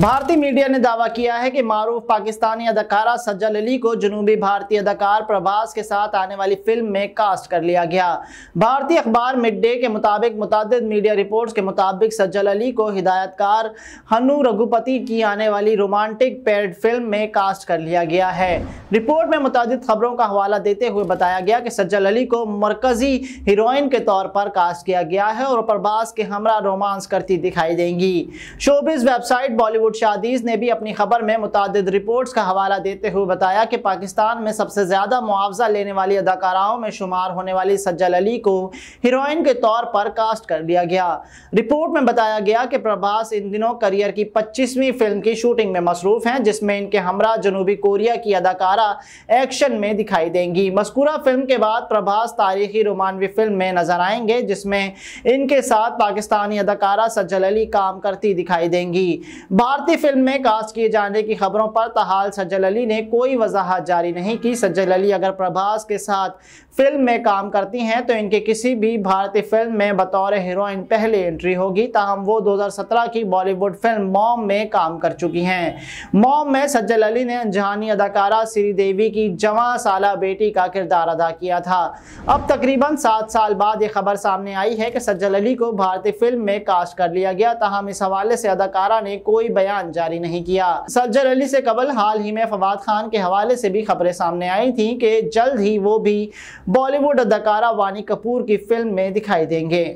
भारतीय मीडिया ने दावा किया है कि मारूफ पाकिस्तानी अदाकारा सज्जल अली को जनूबी भारतीय अदाकार प्रभास के साथ आने वाली फिल्म में कास्ट कर लिया गया भारतीय अखबार मिड डे के मुताबिक मुतद मीडिया रिपोर्ट्स के मुताबिक सज्जल अली को हिदायतकार हनु रघुपति की आने वाली रोमांटिक पेड फिल्म में कास्ट कर लिया गया है रिपोर्ट में मुतद खबरों का हवाला देते हुए बताया गया कि सज्जल अली को मरकजी हीरोइन के तौर पर कास्ट किया गया है और प्रभास के हमरा रोमांस करती दिखाई देंगी showbiz website Bollywood Bollywood Shaadis ने भी अपनी खबर में मुतद रिपोर्ट्स का हवाला देते हुए बताया कि पाकिस्तान में सबसे ज़्यादा मुआवजा लेने वाली अदाकाराओं में शुमार होने वाली सज्जल अली को हीरोइन के तौर पर कास्ट कर लिया गया रिपोर्ट में बताया गया कि प्रभास इन दिनों करियर की पच्चीसवीं फिल्म की शूटिंग में मसरूफ़ हैं जिसमें इनके हमरा जनूबी कोरिया की अदाकारा एक्शन में दिखाई देंगी मस्कूरा फिल्म के बाद प्रभास तारीखी रोमानवी फिल्म में नजर आएंगे जिसमें इनके साथ पाकिस्तानी अदाकारा सज्जल अली काम करती दिखाई देंगी बार भारतीय फिल्म में कास्ट किए जाने की खबरों पर तहाल सज्जल अली ने कोई वजाहत जारी नहीं की सज्जल अली अगर प्रभास के साथ फिल्म में काम करती हैं तो इनके किसी भी भारतीय फिल्म में बतौर हीरोइन पहले एंट्री होगी ताहम वो 2017 की बॉलीवुड फिल्म मॉम में काम कर चुकी हैं मॉम में सज्जल अली ने अनजहानी अदाकारा श्रीदेवी की जवा साला बेटी का किरदार अदा किया था अब तकरीबन सात साल बाद ये खबर सामने आई है कि सज्जल अली को भारतीय फिल्म में कास्ट कर लिया गया ताहम इस हवाले से अदाकारा ने कोई बयान जारी नहीं किया सज्जर अली से कबल हाल ही में फवाद खान के हवाले से भी खबरें सामने आई थी कि जल्द ही वो भी बॉलीवुड अदाकारा वानी कपूर की फिल्म में दिखाई देंगे